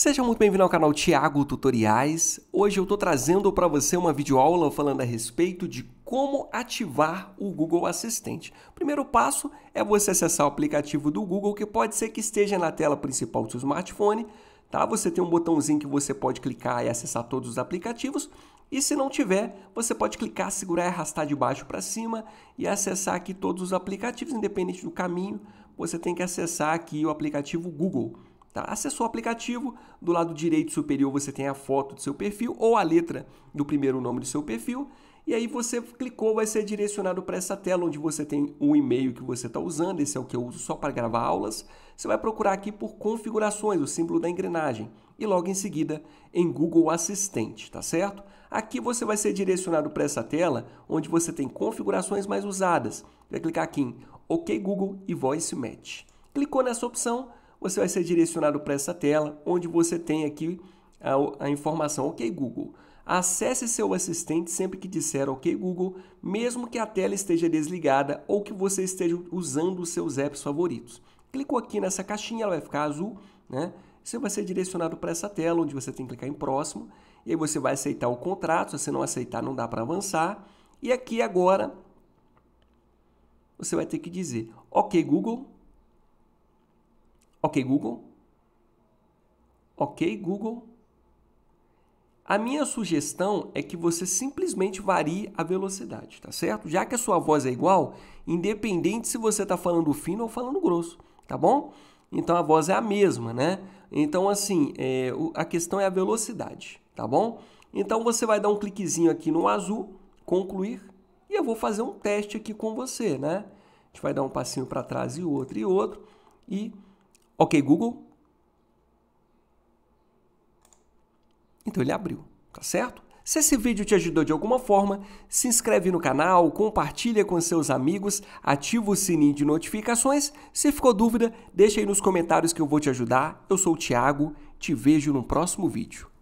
Seja muito bem-vindo ao canal Tiago Tutoriais. Hoje eu estou trazendo para você uma videoaula falando a respeito de como ativar o Google Assistente. O primeiro passo é você acessar o aplicativo do Google, que pode ser que esteja na tela principal do seu smartphone. Tá? Você tem um botãozinho que você pode clicar e acessar todos os aplicativos. E se não tiver, você pode clicar, segurar e arrastar de baixo para cima e acessar aqui todos os aplicativos, independente do caminho. Você tem que acessar aqui o aplicativo Google. Tá? Acessou o aplicativo, do lado direito superior você tem a foto do seu perfil ou a letra do primeiro nome do seu perfil. E aí você clicou, vai ser direcionado para essa tela onde você tem o e-mail que você está usando. Esse é o que eu uso só para gravar aulas. Você vai procurar aqui por configurações, o símbolo da engrenagem. E logo em seguida em Google Assistente, tá certo? Aqui você vai ser direcionado para essa tela onde você tem configurações mais usadas. Vai clicar aqui em OK Google e Voice Match. Clicou nessa opção, você vai ser direcionado para essa tela, onde você tem aqui a, a informação OK Google. Acesse seu assistente sempre que disser OK Google, mesmo que a tela esteja desligada ou que você esteja usando os seus apps favoritos. Clicou aqui nessa caixinha, ela vai ficar azul, né? Você vai ser direcionado para essa tela, onde você tem que clicar em próximo, e aí você vai aceitar o contrato, se você não aceitar não dá para avançar. E aqui agora, você vai ter que dizer OK Google, Ok, Google. Ok, Google. A minha sugestão é que você simplesmente varie a velocidade, tá certo? Já que a sua voz é igual, independente se você está falando fino ou falando grosso, tá bom? Então a voz é a mesma, né? Então, assim, é, a questão é a velocidade, tá bom? Então você vai dar um cliquezinho aqui no azul, concluir, e eu vou fazer um teste aqui com você, né? A gente vai dar um passinho para trás e outro e outro, e Ok, Google. Então ele abriu, tá certo? Se esse vídeo te ajudou de alguma forma, se inscreve no canal, compartilha com seus amigos, ativa o sininho de notificações. Se ficou dúvida, deixa aí nos comentários que eu vou te ajudar. Eu sou o Thiago, te vejo no próximo vídeo.